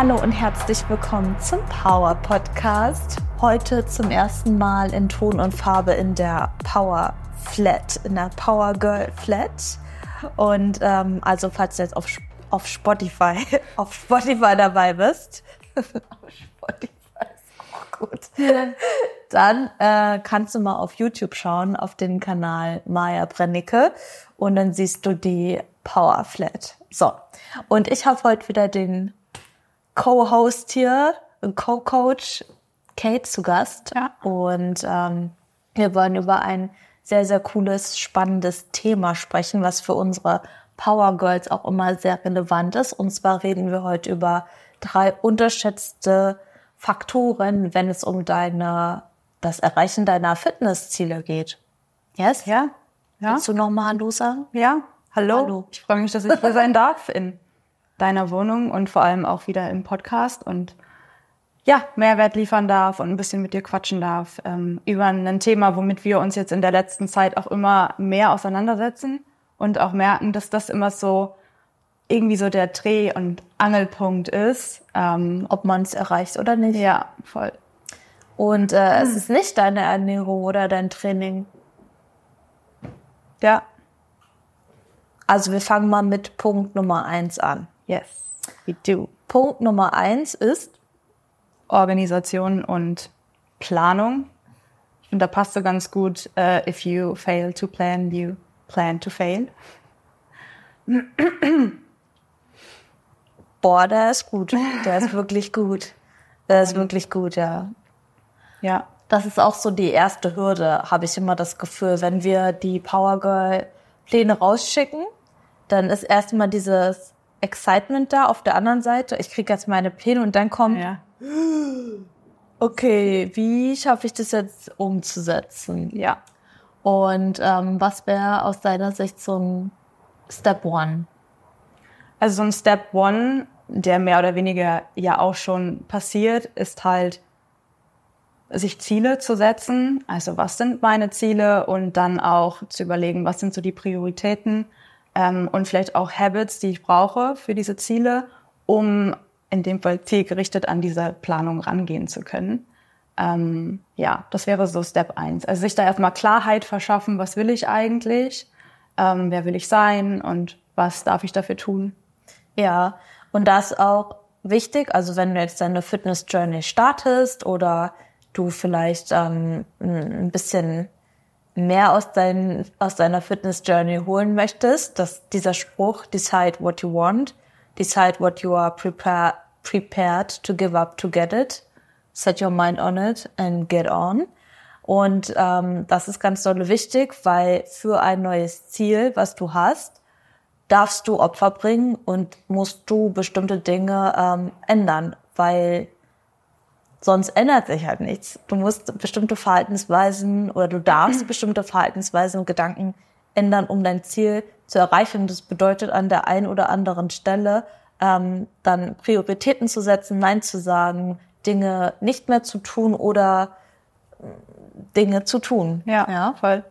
Hallo und herzlich willkommen zum Power Podcast. Heute zum ersten Mal in Ton und Farbe in der Power Flat, in der Power Girl Flat. Und ähm, also falls du jetzt auf, auf Spotify, auf Spotify dabei bist, Spotify ist auch gut, dann äh, kannst du mal auf YouTube schauen, auf den Kanal Maya Brennicke und dann siehst du die Power Flat. So, und ich habe heute wieder den Co-Host hier, Co-Coach Kate zu Gast. Ja. Und ähm, wir wollen über ein sehr, sehr cooles, spannendes Thema sprechen, was für unsere Power Girls auch immer sehr relevant ist. Und zwar reden wir heute über drei unterschätzte Faktoren, wenn es um deine, das Erreichen deiner Fitnessziele geht. Yes? Ja. ja. Willst du nochmal Hallo sagen? Ja. Hallo. Hallo. Ich freue mich, dass ich hier sein darf in deiner Wohnung und vor allem auch wieder im Podcast und ja, Mehrwert liefern darf und ein bisschen mit dir quatschen darf ähm, über ein Thema, womit wir uns jetzt in der letzten Zeit auch immer mehr auseinandersetzen und auch merken, dass das immer so irgendwie so der Dreh- und Angelpunkt ist, ähm, ob man es erreicht oder nicht. Ja, voll. Und äh, hm. es ist nicht deine Ernährung oder dein Training. Ja. Also wir fangen mal mit Punkt Nummer eins an. Yes, we do. Punkt Nummer eins ist Organisation und Planung. Ich finde, da passt so ganz gut, uh, if you fail to plan, you plan to fail. Boah, der ist gut. Der ist wirklich gut. Der ist wirklich gut, ja. Ja. Das ist auch so die erste Hürde, habe ich immer das Gefühl. Wenn wir die Power Girl Pläne rausschicken, dann ist erstmal dieses, Excitement da auf der anderen Seite. Ich kriege jetzt meine Pläne und dann kommt, ja. okay, wie schaffe ich das jetzt umzusetzen? Ja. Und ähm, was wäre aus deiner Sicht so ein Step One? Also so ein Step One, der mehr oder weniger ja auch schon passiert, ist halt, sich Ziele zu setzen. Also was sind meine Ziele und dann auch zu überlegen, was sind so die Prioritäten ähm, und vielleicht auch Habits, die ich brauche für diese Ziele, um in dem Fall zielgerichtet an diese Planung rangehen zu können. Ähm, ja, das wäre so Step eins. Also sich da erstmal Klarheit verschaffen, was will ich eigentlich, ähm, wer will ich sein und was darf ich dafür tun. Ja, und das auch wichtig, also wenn du jetzt deine Fitness-Journey startest oder du vielleicht ähm, ein bisschen mehr aus, dein, aus deiner Fitness-Journey holen möchtest, dass dieser Spruch, decide what you want, decide what you are prepare, prepared to give up to get it, set your mind on it and get on. Und ähm, das ist ganz dolle wichtig, weil für ein neues Ziel, was du hast, darfst du Opfer bringen und musst du bestimmte Dinge ähm, ändern, weil sonst ändert sich halt nichts. Du musst bestimmte Verhaltensweisen oder du darfst bestimmte Verhaltensweisen und Gedanken ändern, um dein Ziel zu erreichen. Das bedeutet an der einen oder anderen Stelle ähm, dann Prioritäten zu setzen, Nein zu sagen, Dinge nicht mehr zu tun oder äh, Dinge zu tun. Ja, ja voll.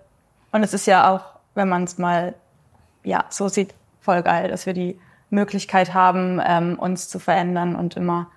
Und es ist ja auch, wenn man es mal ja so sieht, voll geil, dass wir die Möglichkeit haben, ähm, uns zu verändern und immer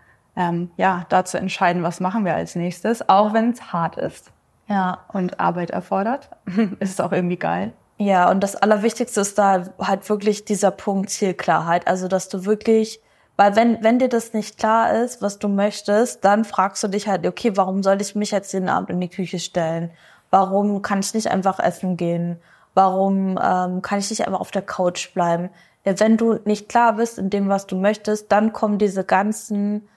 ähm, ja, da zu entscheiden, was machen wir als nächstes, auch wenn es hart ist. Ja. Und Arbeit erfordert, ist es auch irgendwie geil. Ja, und das Allerwichtigste ist da halt wirklich dieser Punkt Zielklarheit. Also, dass du wirklich, weil wenn, wenn dir das nicht klar ist, was du möchtest, dann fragst du dich halt, okay, warum soll ich mich jetzt jeden Abend in die Küche stellen? Warum kann ich nicht einfach essen gehen? Warum ähm, kann ich nicht einfach auf der Couch bleiben? Wenn du nicht klar bist in dem, was du möchtest, dann kommen diese ganzen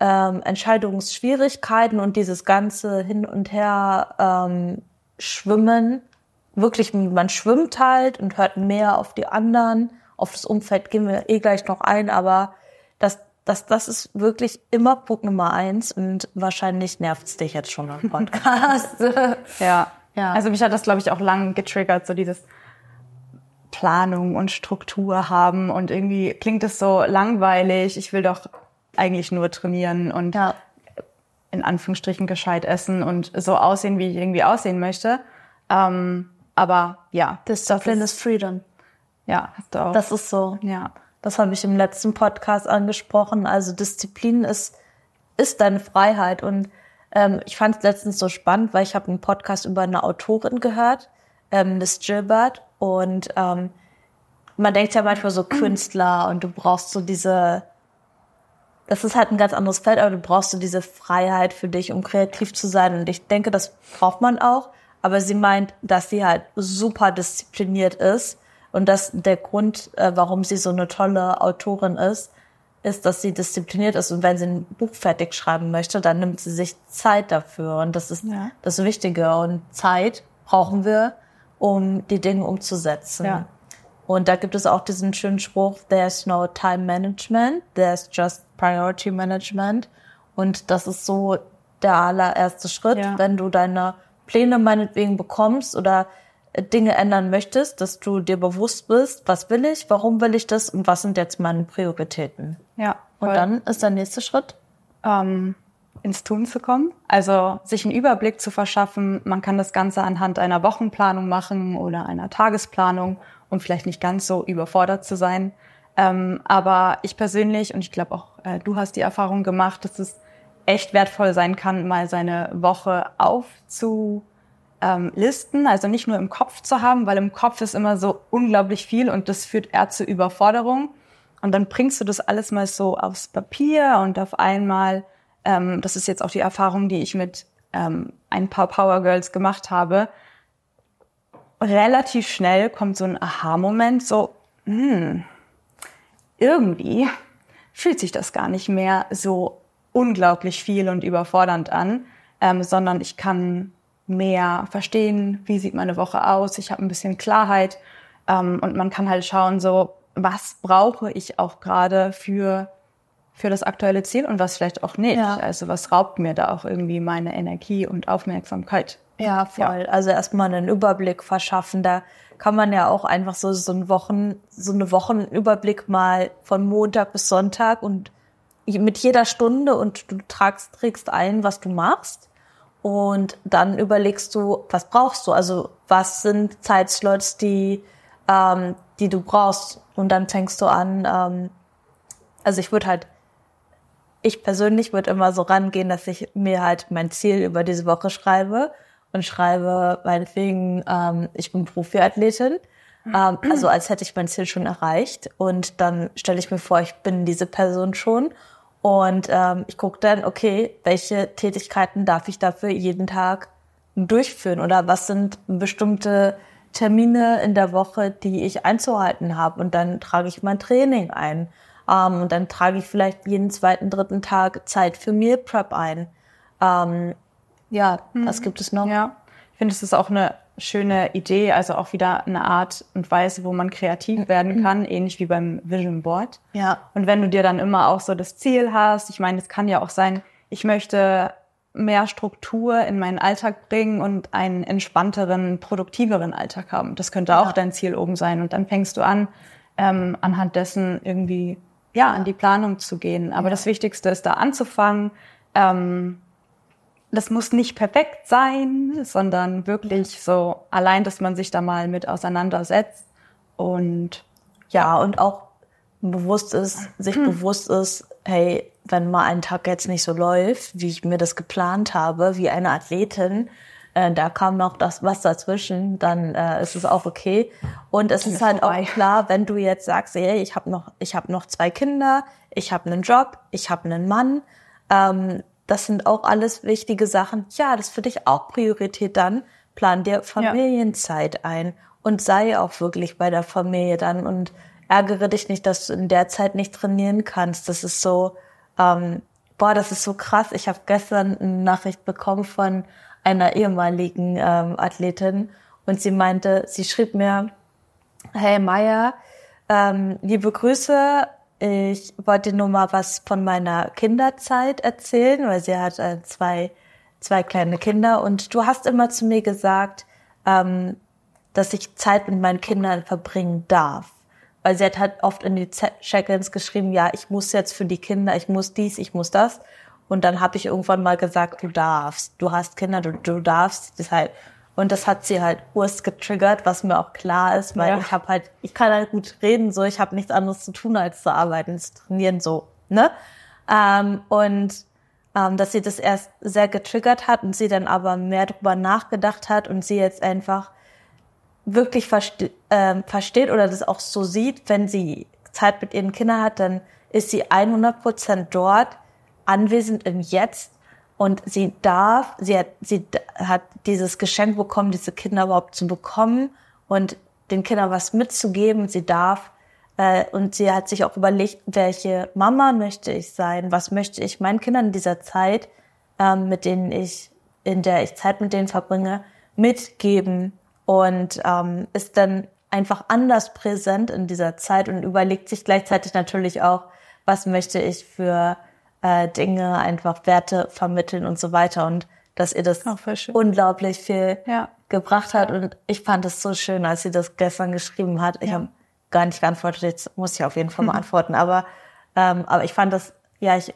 ähm, Entscheidungsschwierigkeiten und dieses ganze Hin und Her ähm, Schwimmen, wirklich, man schwimmt halt und hört mehr auf die anderen. Auf das Umfeld gehen wir eh gleich noch ein, aber das, das, das ist wirklich immer Punkt Nummer eins und wahrscheinlich nervt's dich jetzt schon am Podcast. ja. ja. Also mich hat das, glaube ich, auch lang getriggert, so dieses Planung und Struktur haben und irgendwie klingt es so langweilig. Ich will doch eigentlich nur trainieren und ja. in Anführungsstrichen gescheit essen und so aussehen, wie ich irgendwie aussehen möchte. Ähm, aber ja. Discipline das ist, is Freedom. Ja, doch. Das ist so. Ja. Das habe ich im letzten Podcast angesprochen. Also Disziplin ist, ist deine Freiheit. Und ähm, ich fand es letztens so spannend, weil ich habe einen Podcast über eine Autorin gehört, ähm, Miss Gilbert. Und ähm, man denkt ja manchmal so Künstler und du brauchst so diese das ist halt ein ganz anderes Feld, aber du brauchst so diese Freiheit für dich, um kreativ zu sein. Und ich denke, das braucht man auch. Aber sie meint, dass sie halt super diszipliniert ist und dass der Grund, äh, warum sie so eine tolle Autorin ist, ist, dass sie diszipliniert ist. Und wenn sie ein Buch fertig schreiben möchte, dann nimmt sie sich Zeit dafür. Und das ist ja. das Wichtige. Und Zeit brauchen wir, um die Dinge umzusetzen. Ja. Und da gibt es auch diesen schönen Spruch, there's no time management, there's just Priority Management. Und das ist so der allererste Schritt, ja. wenn du deine Pläne meinetwegen bekommst oder äh, Dinge ändern möchtest, dass du dir bewusst bist, was will ich, warum will ich das und was sind jetzt meine Prioritäten. Ja. Voll. Und dann ist der nächste Schritt. Ähm, ins Tun zu kommen. Also sich einen Überblick zu verschaffen. Man kann das Ganze anhand einer Wochenplanung machen oder einer Tagesplanung, um vielleicht nicht ganz so überfordert zu sein. Ähm, aber ich persönlich, und ich glaube auch äh, du hast die Erfahrung gemacht, dass es echt wertvoll sein kann, mal seine Woche aufzulisten, ähm, also nicht nur im Kopf zu haben, weil im Kopf ist immer so unglaublich viel und das führt eher zu Überforderung. Und dann bringst du das alles mal so aufs Papier und auf einmal, ähm, das ist jetzt auch die Erfahrung, die ich mit ähm, ein paar Power Girls gemacht habe, relativ schnell kommt so ein Aha-Moment, so, hm, irgendwie fühlt sich das gar nicht mehr so unglaublich viel und überfordernd an, ähm, sondern ich kann mehr verstehen, wie sieht meine Woche aus, ich habe ein bisschen Klarheit ähm, und man kann halt schauen, so was brauche ich auch gerade für für das aktuelle Ziel und was vielleicht auch nicht. Ja. Also was raubt mir da auch irgendwie meine Energie und Aufmerksamkeit? Ja, voll. Ja. Also erstmal einen Überblick verschaffen. Da kann man ja auch einfach so, so einen Wochen, so eine Wochenüberblick mal von Montag bis Sonntag und mit jeder Stunde und du tragst, trägst ein, was du machst. Und dann überlegst du, was brauchst du? Also was sind Zeitslots, die, ähm, die du brauchst? Und dann fängst du an, ähm, also ich würde halt ich persönlich würde immer so rangehen, dass ich mir halt mein Ziel über diese Woche schreibe und schreibe meinetwegen, ähm, ich bin Profiathletin. Ähm, also als hätte ich mein Ziel schon erreicht. Und dann stelle ich mir vor, ich bin diese Person schon. Und ähm, ich gucke dann, okay, welche Tätigkeiten darf ich dafür jeden Tag durchführen? Oder was sind bestimmte Termine in der Woche, die ich einzuhalten habe? Und dann trage ich mein Training ein. Ähm, und dann trage ich vielleicht jeden zweiten, dritten Tag Zeit für Meal Prep ein. Ähm, ja, mhm. das gibt es noch. Ja. Ich finde, es ist auch eine schöne Idee, also auch wieder eine Art und Weise, wo man kreativ mhm. werden kann, ähnlich wie beim Vision Board. Ja. Und wenn du dir dann immer auch so das Ziel hast, ich meine, es kann ja auch sein, ich möchte mehr Struktur in meinen Alltag bringen und einen entspannteren, produktiveren Alltag haben. Das könnte auch ja. dein Ziel oben sein. Und dann fängst du an, ähm, anhand dessen irgendwie ja an die Planung zu gehen. Aber ja. das Wichtigste ist da anzufangen. Ähm, das muss nicht perfekt sein, sondern wirklich so allein, dass man sich da mal mit auseinandersetzt und ja, und auch bewusst ist, sich bewusst ist, hey, wenn mal ein Tag jetzt nicht so läuft, wie ich mir das geplant habe, wie eine Athletin, äh, da kam noch das was dazwischen, dann äh, ist es auch okay. Und es ist, ist, halt vorbei. auch klar, wenn du jetzt sagst, hey, ich habe noch, ich habe noch zwei Kinder, ich habe einen Job, ich habe einen Mann, ähm, das sind auch alles wichtige Sachen. Ja, das ist für dich auch Priorität dann. Plan dir Familienzeit ja. ein und sei auch wirklich bei der Familie dann und ärgere dich nicht, dass du in der Zeit nicht trainieren kannst. Das ist so, ähm, boah, das ist so krass. Ich habe gestern eine Nachricht bekommen von einer ehemaligen ähm, Athletin und sie meinte, sie schrieb mir, hey Maya, ähm, liebe Grüße, ich wollte nur mal was von meiner Kinderzeit erzählen, weil sie hat äh, zwei, zwei kleine Kinder und du hast immer zu mir gesagt, ähm, dass ich Zeit mit meinen Kindern verbringen darf. Weil sie hat halt oft in die Check-ins geschrieben, ja, ich muss jetzt für die Kinder, ich muss dies, ich muss das. Und dann habe ich irgendwann mal gesagt, du darfst, du hast Kinder, du, du darfst. Deshalb und das hat sie halt urst getriggert, was mir auch klar ist, weil ja. ich habe halt, ich kann halt gut reden, so ich habe nichts anderes zu tun, als zu arbeiten, zu trainieren, so, ne? Ähm, und ähm, dass sie das erst sehr getriggert hat und sie dann aber mehr drüber nachgedacht hat und sie jetzt einfach wirklich verste äh, versteht oder das auch so sieht, wenn sie Zeit mit ihren Kindern hat, dann ist sie 100 Prozent dort, anwesend im Jetzt und sie darf, sie hat, sie hat dieses Geschenk bekommen, diese Kinder überhaupt zu bekommen und den Kindern was mitzugeben. Sie darf äh, und sie hat sich auch überlegt, welche Mama möchte ich sein, was möchte ich meinen Kindern in dieser Zeit, ähm, mit denen ich, in der ich Zeit mit denen verbringe, mitgeben und ähm, ist dann einfach anders präsent in dieser Zeit und überlegt sich gleichzeitig natürlich auch, was möchte ich für äh, Dinge, einfach Werte vermitteln und so weiter. Und dass ihr das unglaublich viel ja. gebracht hat. Und ich fand es so schön, als sie das gestern geschrieben hat. Ich ja. habe gar nicht geantwortet, jetzt muss ich auf jeden Fall mal mhm. antworten. Aber, ähm, aber ich fand das, ja, ich,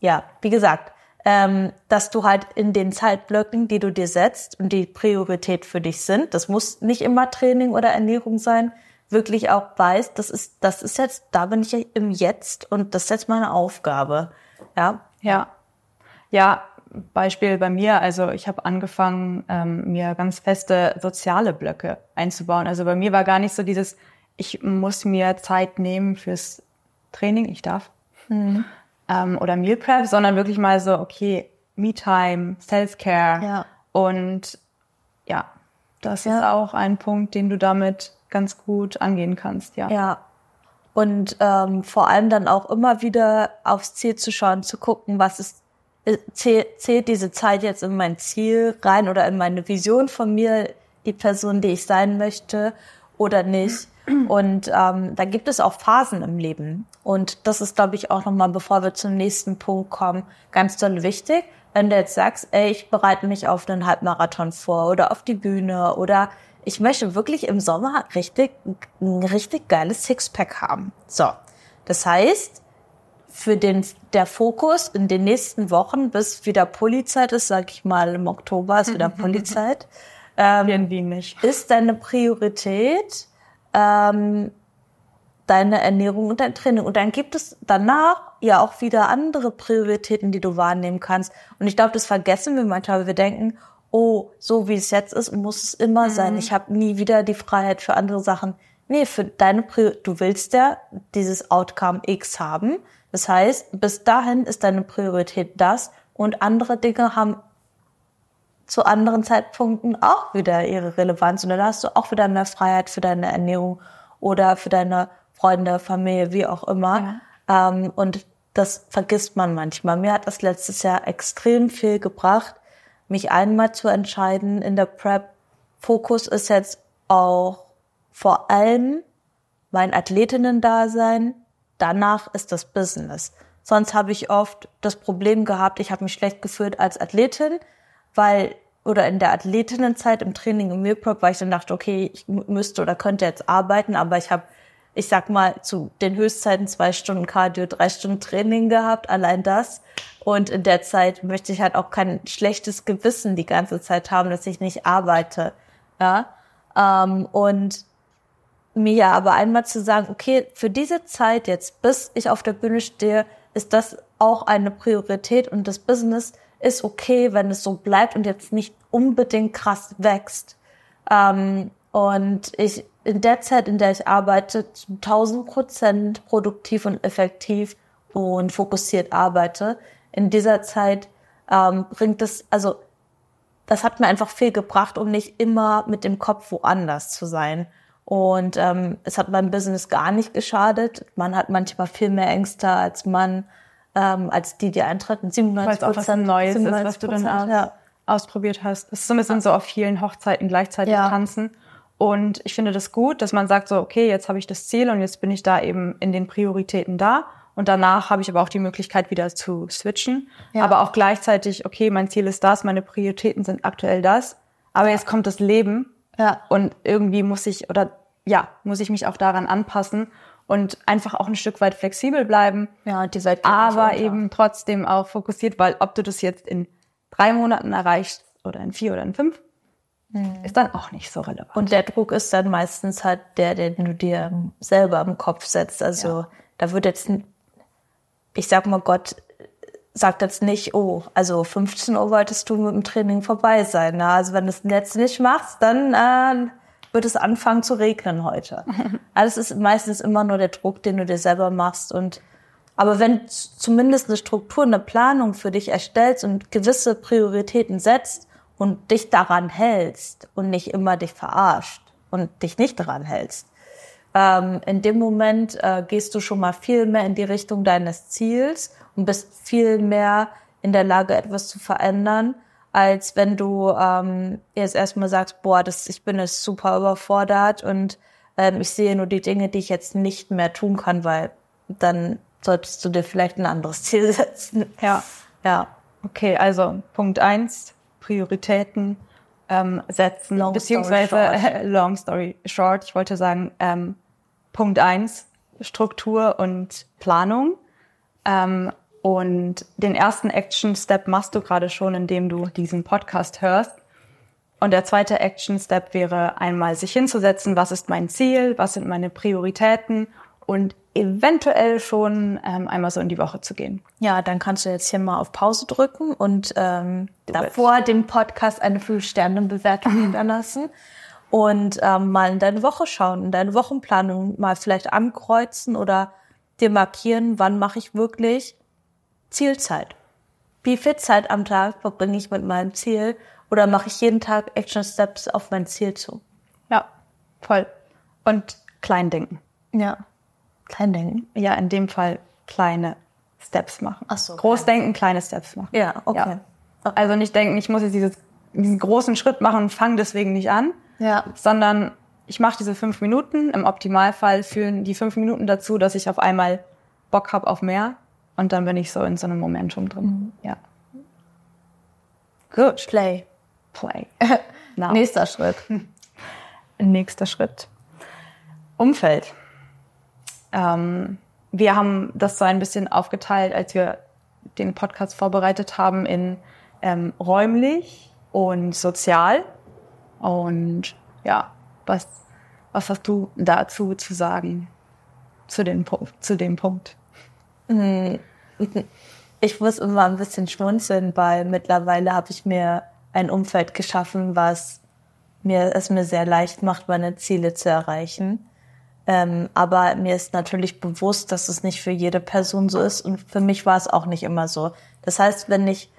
ja, wie gesagt, ähm, dass du halt in den Zeitblöcken, die du dir setzt und die Priorität für dich sind, das muss nicht immer Training oder Ernährung sein, wirklich auch weißt, das ist, das ist jetzt, da bin ich im Jetzt und das ist jetzt meine Aufgabe. Ja. Ja. Ja, Beispiel bei mir, also ich habe angefangen, ähm, mir ganz feste soziale Blöcke einzubauen. Also bei mir war gar nicht so dieses, ich muss mir Zeit nehmen fürs Training, ich darf. Mhm. Ähm, oder Meal Prep, sondern wirklich mal so, okay, Me-Time, Self-Care. Ja. Und ja, das ja. ist auch ein Punkt, den du damit ganz gut angehen kannst, ja. Ja, und ähm, vor allem dann auch immer wieder aufs Ziel zu schauen, zu gucken, was ist äh, zählt diese Zeit jetzt in mein Ziel rein oder in meine Vision von mir, die Person, die ich sein möchte oder nicht. Und ähm, da gibt es auch Phasen im Leben. Und das ist, glaube ich, auch nochmal, bevor wir zum nächsten Punkt kommen, ganz toll wichtig. Wenn du jetzt sagst, ey, ich bereite mich auf einen Halbmarathon vor oder auf die Bühne oder ich möchte wirklich im Sommer richtig, ein richtig geiles Sixpack haben. So. Das heißt, für den, der Fokus in den nächsten Wochen, bis wieder Polizeit ist, sag ich mal, im Oktober ist wieder Polizeit, ähm, nicht. ist deine Priorität, ähm, deine Ernährung und dein Training. Und dann gibt es danach ja auch wieder andere Prioritäten, die du wahrnehmen kannst. Und ich glaube, das vergessen wir manchmal, weil wir denken, oh, so wie es jetzt ist, muss es immer mhm. sein. Ich habe nie wieder die Freiheit für andere Sachen. Nee, für deine Prior du willst ja dieses Outcome X haben. Das heißt, bis dahin ist deine Priorität das und andere Dinge haben zu anderen Zeitpunkten auch wieder ihre Relevanz und dann hast du auch wieder mehr Freiheit für deine Ernährung oder für deine Freunde, Familie, wie auch immer. Ja. Ähm, und das vergisst man manchmal. Mir hat das letztes Jahr extrem viel gebracht, mich einmal zu entscheiden in der Prep. Fokus ist jetzt auch vor allem mein Athletinnen-Dasein. Danach ist das Business. Sonst habe ich oft das Problem gehabt, ich habe mich schlecht gefühlt als Athletin, weil oder in der Athletinnenzeit im Training im Meal Prep, weil ich dann dachte, okay, ich müsste oder könnte jetzt arbeiten, aber ich habe ich sag mal, zu den Höchstzeiten zwei Stunden Cardio, drei Stunden Training gehabt, allein das. Und in der Zeit möchte ich halt auch kein schlechtes Gewissen die ganze Zeit haben, dass ich nicht arbeite. Ja. Ähm, und mir ja aber einmal zu sagen, okay, für diese Zeit jetzt, bis ich auf der Bühne stehe, ist das auch eine Priorität und das Business ist okay, wenn es so bleibt und jetzt nicht unbedingt krass wächst. Ähm, und ich in der Zeit, in der ich arbeite, zu 1000 Prozent produktiv und effektiv und fokussiert arbeite. In dieser Zeit ähm, bringt es, also das hat mir einfach viel gebracht, um nicht immer mit dem Kopf woanders zu sein. Und ähm, es hat meinem Business gar nicht geschadet. Man hat manchmal viel mehr Ängste als man, ähm, als die, die eintreten. 97 Prozent es auch was Neues ist, was du dann aus, ja. ausprobiert hast. Es ist so ein bisschen so auf vielen Hochzeiten gleichzeitig ja. tanzen. Und ich finde das gut, dass man sagt so, okay, jetzt habe ich das Ziel und jetzt bin ich da eben in den Prioritäten da. Und danach habe ich aber auch die Möglichkeit, wieder zu switchen. Ja. Aber auch gleichzeitig, okay, mein Ziel ist das, meine Prioritäten sind aktuell das. Aber ja. jetzt kommt das Leben. Ja. Und irgendwie muss ich, oder ja, muss ich mich auch daran anpassen und einfach auch ein Stück weit flexibel bleiben. Ja, die Zeit aber eben trotzdem auch fokussiert, weil ob du das jetzt in drei Monaten erreichst oder in vier oder in fünf, Mhm. Ist dann auch nicht so relevant. Und der Druck ist dann meistens halt der, den du dir selber im Kopf setzt. Also ja. da wird jetzt, ich sag mal, Gott sagt jetzt nicht, oh, also 15 Uhr wolltest du mit dem Training vorbei sein. Na, ne? also wenn du es jetzt nicht machst, dann äh, wird es anfangen zu regnen heute. Also es ist meistens immer nur der Druck, den du dir selber machst und aber wenn zumindest eine Struktur, eine Planung für dich erstellst und gewisse Prioritäten setzt, und dich daran hältst und nicht immer dich verarscht und dich nicht daran hältst, ähm, in dem Moment äh, gehst du schon mal viel mehr in die Richtung deines Ziels und bist viel mehr in der Lage, etwas zu verändern, als wenn du ähm, jetzt erstmal sagst, boah, das, ich bin jetzt super überfordert und ähm, ich sehe nur die Dinge, die ich jetzt nicht mehr tun kann, weil dann solltest du dir vielleicht ein anderes Ziel setzen. Ja. Ja. Okay, also Punkt eins, Prioritäten ähm, setzen, long beziehungsweise äh, long story short, ich wollte sagen, ähm, Punkt eins Struktur und Planung. Ähm, und den ersten Action-Step machst du gerade schon, indem du diesen Podcast hörst. Und der zweite Action-Step wäre einmal sich hinzusetzen, was ist mein Ziel, was sind meine Prioritäten und eventuell schon ähm, einmal so in die Woche zu gehen. Ja, dann kannst du jetzt hier mal auf Pause drücken und ähm, davor willst. dem Podcast eine 5-Sterne-Bewertung hinterlassen und ähm, mal in deine Woche schauen, in deine Wochenplanung mal vielleicht ankreuzen oder dir markieren, wann mache ich wirklich Zielzeit. Wie viel Zeit am Tag verbringe ich mit meinem Ziel oder mache ich jeden Tag Action Steps auf mein Ziel zu? Ja, voll. Und klein denken. Ja. Klein denken? Ja, in dem Fall kleine Steps machen. Ach so, Groß klein. denken, kleine Steps machen. Ja, okay. Ja. Also nicht denken, ich muss jetzt dieses, diesen großen Schritt machen und fange deswegen nicht an, ja. sondern ich mache diese fünf Minuten. Im Optimalfall führen die fünf Minuten dazu, dass ich auf einmal Bock habe auf mehr und dann bin ich so in so einem Momentum drin. Mhm. Ja. Gut. Play. Play. Nächster Schritt. Nächster Schritt. Umfeld ähm, wir haben das so ein bisschen aufgeteilt, als wir den Podcast vorbereitet haben, in ähm, räumlich und sozial. Und ja, was, was hast du dazu zu sagen, zu, den, zu dem Punkt? Hm, ich muss immer ein bisschen schmunzeln, weil mittlerweile habe ich mir ein Umfeld geschaffen, was mir, es mir sehr leicht macht, meine Ziele zu erreichen. Ähm, aber mir ist natürlich bewusst, dass es nicht für jede Person so ist und für mich war es auch nicht immer so. Das heißt, wenn ich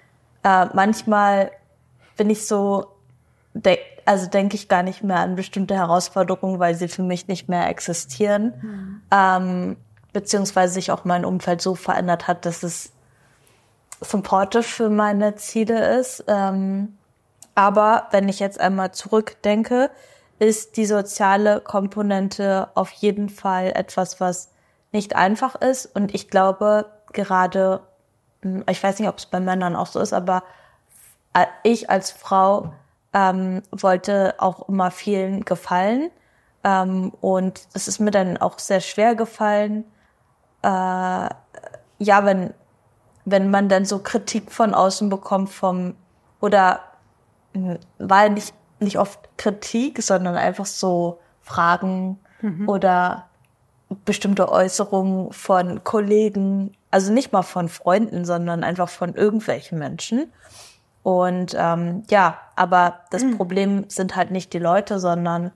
äh, manchmal bin ich so, de also denke ich gar nicht mehr an bestimmte Herausforderungen, weil sie für mich nicht mehr existieren. Mhm. Ähm, beziehungsweise sich auch mein Umfeld so verändert hat, dass es supportive für meine Ziele ist. Ähm, aber wenn ich jetzt einmal zurückdenke, ist die soziale Komponente auf jeden Fall etwas, was nicht einfach ist. Und ich glaube, gerade, hm, ich weiß nicht, ob es bei Männern auch so ist, aber äh, ich als Frau ähm, wollte auch immer vielen gefallen. Ähm, und es ist mir dann auch sehr schwer gefallen. Äh, ja, wenn, wenn man dann so Kritik von außen bekommt vom, oder hm, weil nicht nicht oft Kritik, sondern einfach so Fragen mhm. oder bestimmte Äußerungen von Kollegen, also nicht mal von Freunden, sondern einfach von irgendwelchen Menschen. Und ähm, ja, aber das mhm. Problem sind halt nicht die Leute, sondern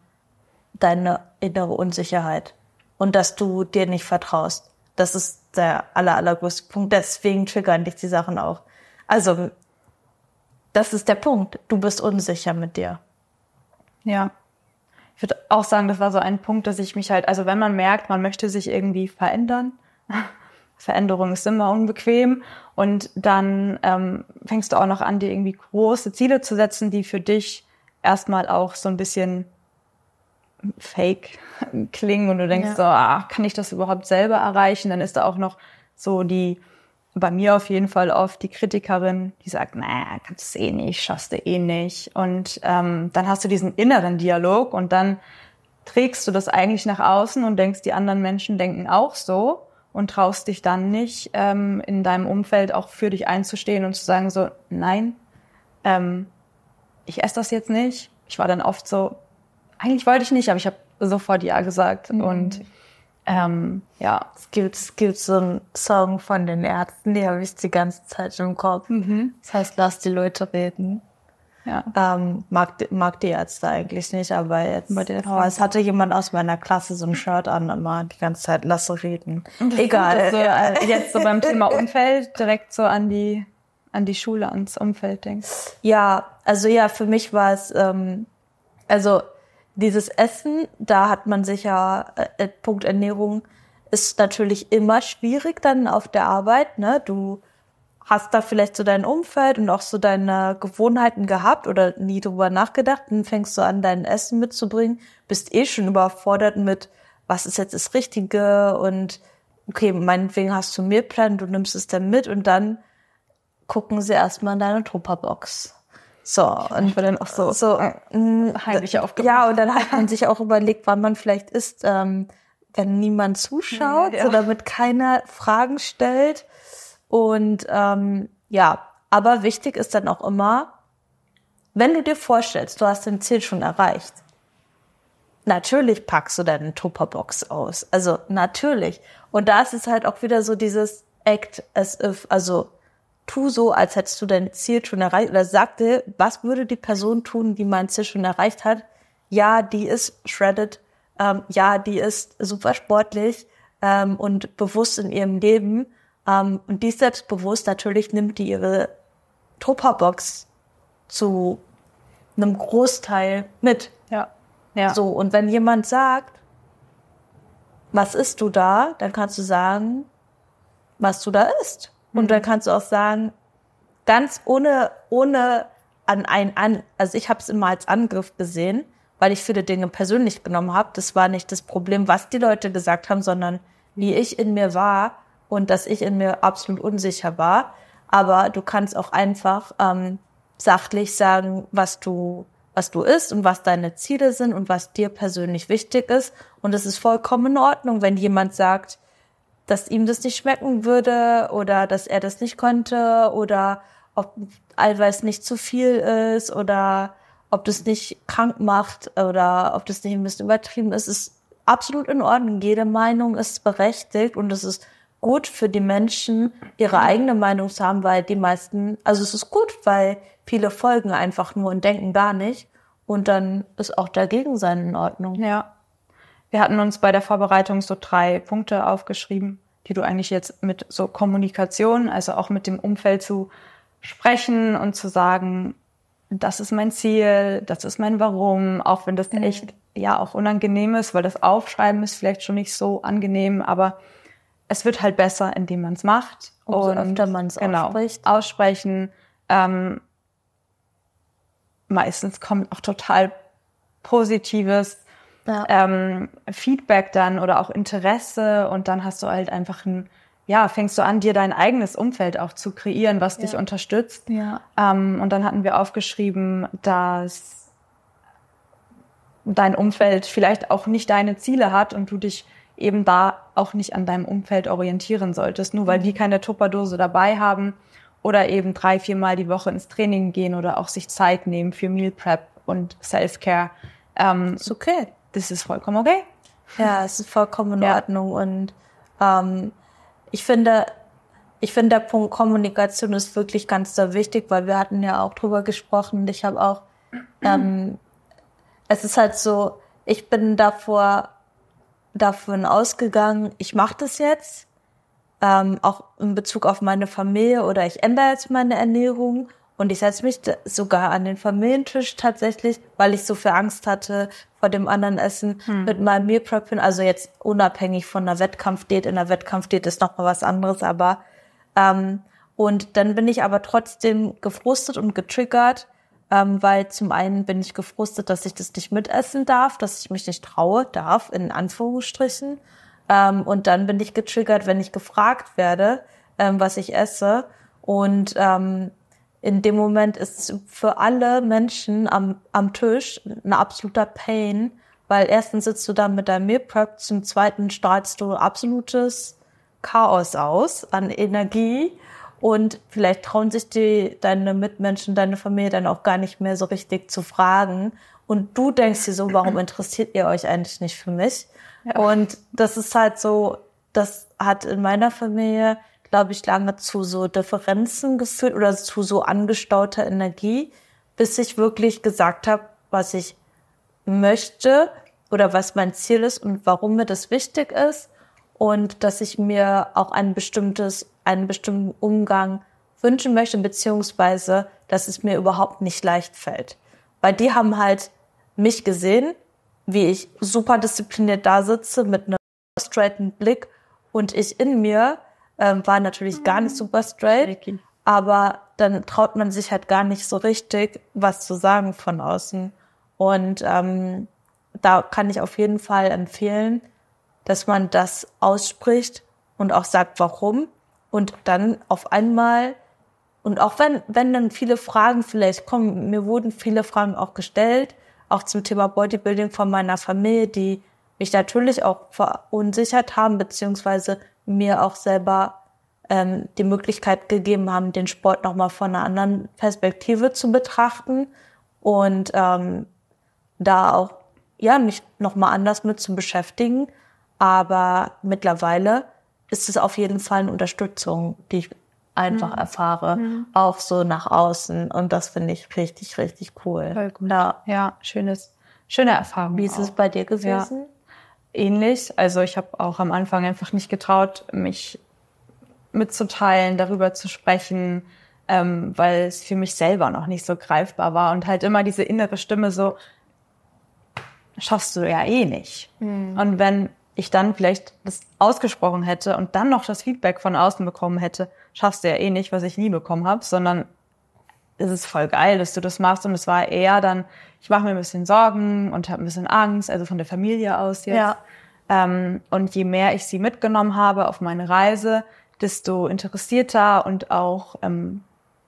deine innere Unsicherheit und dass du dir nicht vertraust. Das ist der aller, allergrößte Punkt. Deswegen triggern dich die Sachen auch. Also, das ist der Punkt. Du bist unsicher mit dir. Ja. Ich würde auch sagen, das war so ein Punkt, dass ich mich halt, also wenn man merkt, man möchte sich irgendwie verändern, Veränderung ist immer unbequem und dann ähm, fängst du auch noch an, dir irgendwie große Ziele zu setzen, die für dich erstmal auch so ein bisschen fake klingen und du denkst ja. so, ah, kann ich das überhaupt selber erreichen? Dann ist da auch noch so die bei mir auf jeden Fall oft die Kritikerin, die sagt, naja, kannst du eh nicht, schaffst du eh nicht. Und ähm, dann hast du diesen inneren Dialog und dann trägst du das eigentlich nach außen und denkst, die anderen Menschen denken auch so und traust dich dann nicht, ähm, in deinem Umfeld auch für dich einzustehen und zu sagen so, nein, ähm, ich esse das jetzt nicht. Ich war dann oft so, eigentlich wollte ich nicht, aber ich habe sofort ja gesagt mhm. und ähm, ja, es gibt, es gibt so einen Song von den Ärzten, die habe ich die ganze Zeit im Kopf. Mhm. Das heißt, lass die Leute reden. Ja. Ähm, mag, mag die Ärzte eigentlich nicht, aber jetzt aber oh, es hatte jemand aus meiner Klasse so ein Shirt an, und immer die ganze Zeit, lass sie reden. Egal. So, äh, jetzt so beim Thema Umfeld direkt so an die, an die Schule, ans Umfeld denkst. Ja, also ja, für mich war es, ähm, also dieses Essen, da hat man sicher äh, äh, Punkt Ernährung ist natürlich immer schwierig dann auf der Arbeit, ne? Du hast da vielleicht so dein Umfeld und auch so deine Gewohnheiten gehabt oder nie drüber nachgedacht, dann fängst du an, dein Essen mitzubringen, bist eh schon überfordert mit, was ist jetzt das Richtige und okay, meinetwegen hast du einen Mehlplan, du nimmst es dann mit und dann gucken sie erstmal in deine Tupperbox. So, und ich war dann auch so, so äh, mm, heimlich aufgemacht. Ja, und dann hat man sich auch überlegt, wann man vielleicht ist, ähm, wenn niemand zuschaut, ja, ja. so damit keiner Fragen stellt. Und ähm, ja, aber wichtig ist dann auch immer, wenn du dir vorstellst, du hast dein Ziel schon erreicht, natürlich packst du deine Tupperbox aus. Also natürlich. Und da ist es halt auch wieder so dieses Act as if, also tu so, als hättest du dein Ziel schon erreicht oder sagte, was würde die Person tun, die mein Ziel schon erreicht hat? Ja, die ist shredded. Ähm, ja, die ist super sportlich ähm, und bewusst in ihrem Leben. Ähm, und die ist selbstbewusst. Natürlich nimmt die ihre Tupperbox zu einem Großteil mit. Ja. ja. So. Und wenn jemand sagt, was isst du da? Dann kannst du sagen, was du da isst. Und dann mhm. kannst du auch sagen, ganz ohne, ohne an ein, an, also ich habe es immer als Angriff gesehen, weil ich viele Dinge persönlich genommen habe. Das war nicht das Problem, was die Leute gesagt haben, sondern wie ich in mir war und dass ich in mir absolut unsicher war. Aber du kannst auch einfach ähm, sachlich sagen, was du, was du isst und was deine Ziele sind und was dir persönlich wichtig ist. Und es ist vollkommen in Ordnung, wenn jemand sagt, dass ihm das nicht schmecken würde oder dass er das nicht konnte oder ob Eiweiß nicht zu viel ist oder ob das nicht krank macht oder ob das nicht ein bisschen übertrieben ist, ist absolut in Ordnung. Jede Meinung ist berechtigt und es ist gut für die Menschen, ihre eigene Meinung zu haben, weil die meisten, also es ist gut, weil viele folgen einfach nur und denken gar nicht. Und dann ist auch dagegen sein in Ordnung. Ja, wir hatten uns bei der Vorbereitung so drei Punkte aufgeschrieben, die du eigentlich jetzt mit so Kommunikation, also auch mit dem Umfeld zu sprechen und zu sagen, das ist mein Ziel, das ist mein Warum, auch wenn das mhm. echt ja auch unangenehm ist, weil das Aufschreiben ist vielleicht schon nicht so angenehm, aber es wird halt besser, indem man es macht. Umso oh, und öfter man es genau, ausspricht. Aussprechen. Ähm, meistens kommt auch total Positives ja. ähm, Feedback dann oder auch Interesse und dann hast du halt einfach ein, ja, fängst du an, dir dein eigenes Umfeld auch zu kreieren, was ja. dich unterstützt. Ja. Ähm, und dann hatten wir aufgeschrieben, dass dein Umfeld vielleicht auch nicht deine Ziele hat und du dich eben da auch nicht an deinem Umfeld orientieren solltest, nur weil mhm. die keine Tupperdose dabei haben oder eben drei, viermal die Woche ins Training gehen oder auch sich Zeit nehmen für Meal Prep und Self-Care. Ähm, ist okay das ist vollkommen okay. Ja, es ist vollkommen in ja. Ordnung. Und ähm, ich finde, ich finde, der Punkt Kommunikation ist wirklich ganz sehr wichtig, weil wir hatten ja auch drüber gesprochen ich habe auch, ähm, es ist halt so, ich bin davor, davon ausgegangen, ich mache das jetzt, ähm, auch in Bezug auf meine Familie oder ich ändere jetzt meine Ernährung und ich setze mich sogar an den Familientisch tatsächlich, weil ich so viel Angst hatte vor dem anderen Essen hm. mit meinem Meal Prepping. Also jetzt unabhängig von einer Wettkampfdate. In einer Wettkampfdate ist nochmal was anderes, aber ähm, und dann bin ich aber trotzdem gefrustet und getriggert, ähm, weil zum einen bin ich gefrustet, dass ich das nicht mitessen darf, dass ich mich nicht traue, darf, in Anführungsstrichen. Ähm, und dann bin ich getriggert, wenn ich gefragt werde, ähm, was ich esse. Und ähm, in dem Moment ist für alle Menschen am, am Tisch ein absoluter Pain, weil erstens sitzt du dann mit deinem Meal Prep, zum zweiten strahlst du absolutes Chaos aus an Energie und vielleicht trauen sich die, deine Mitmenschen, deine Familie dann auch gar nicht mehr so richtig zu fragen und du denkst dir so, warum interessiert ihr euch eigentlich nicht für mich? Ja. Und das ist halt so, das hat in meiner Familie glaube ich, lange zu so Differenzen geführt oder zu so angestauter Energie, bis ich wirklich gesagt habe, was ich möchte oder was mein Ziel ist und warum mir das wichtig ist und dass ich mir auch ein bestimmtes, einen bestimmten Umgang wünschen möchte, beziehungsweise, dass es mir überhaupt nicht leicht fällt. Weil die haben halt mich gesehen, wie ich super diszipliniert da sitze mit einem straighten Blick und ich in mir ähm, war natürlich gar nicht super straight. Okay. Aber dann traut man sich halt gar nicht so richtig, was zu sagen von außen. Und ähm, da kann ich auf jeden Fall empfehlen, dass man das ausspricht und auch sagt, warum. Und dann auf einmal, und auch wenn, wenn dann viele Fragen vielleicht kommen, mir wurden viele Fragen auch gestellt, auch zum Thema Bodybuilding von meiner Familie, die mich natürlich auch verunsichert haben, beziehungsweise mir auch selber ähm, die Möglichkeit gegeben haben, den Sport nochmal von einer anderen Perspektive zu betrachten und ähm, da auch ja mich nochmal anders mit zu beschäftigen. Aber mittlerweile ist es auf jeden Fall eine Unterstützung, die ich einfach mhm. erfahre, mhm. auch so nach außen. Und das finde ich richtig, richtig cool. Voll gut. Ja, ja schönes, schöne Erfahrung. Wie ist auch. es bei dir gewesen? Ja ähnlich. Also ich habe auch am Anfang einfach nicht getraut, mich mitzuteilen, darüber zu sprechen, ähm, weil es für mich selber noch nicht so greifbar war und halt immer diese innere Stimme so, schaffst du ja eh nicht. Mhm. Und wenn ich dann vielleicht das ausgesprochen hätte und dann noch das Feedback von außen bekommen hätte, schaffst du ja eh nicht, was ich nie bekommen habe, sondern ist es voll geil, dass du das machst. Und es war eher dann, ich mache mir ein bisschen Sorgen und habe ein bisschen Angst, also von der Familie aus jetzt. Ja. Ähm, und je mehr ich sie mitgenommen habe auf meine Reise, desto interessierter und auch ähm,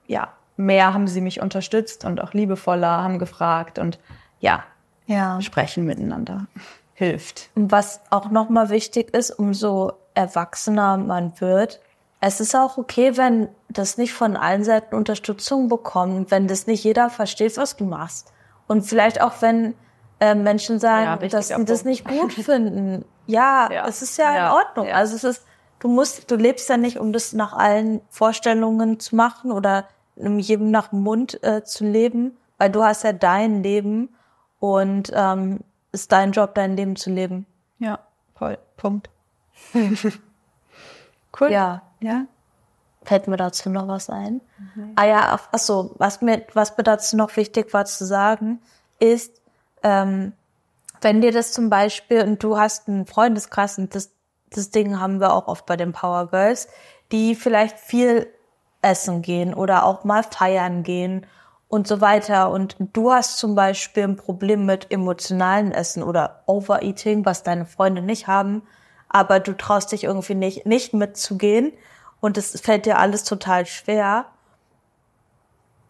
ja mehr haben sie mich unterstützt und auch liebevoller haben gefragt und ja, ja. sprechen miteinander hilft. Und was auch nochmal wichtig ist, umso erwachsener man wird, es ist auch okay, wenn das nicht von allen Seiten Unterstützung bekommt, wenn das nicht jeder versteht, was du machst. Und vielleicht auch, wenn äh, Menschen sagen, ja, dass sie das nicht gut finden. Ja, ja. es ist ja, ja. in Ordnung. Also es ist, du musst, du lebst ja nicht, um das nach allen Vorstellungen zu machen oder um jedem nach dem Mund äh, zu leben, weil du hast ja dein Leben und ähm, ist dein Job, dein Leben zu leben. Ja, voll. Punkt. Cool. Ja. Ja. Fällt mir dazu noch was ein? Mhm. Ah ja, ach so, was mir, was mir dazu noch wichtig war zu sagen, ist, ähm, wenn dir das zum Beispiel, und du hast einen Freundeskreis, und das, das Ding haben wir auch oft bei den Power Girls, die vielleicht viel essen gehen oder auch mal feiern gehen und so weiter. Und du hast zum Beispiel ein Problem mit emotionalen Essen oder Overeating, was deine Freunde nicht haben, aber du traust dich irgendwie nicht, nicht mitzugehen und es fällt dir alles total schwer.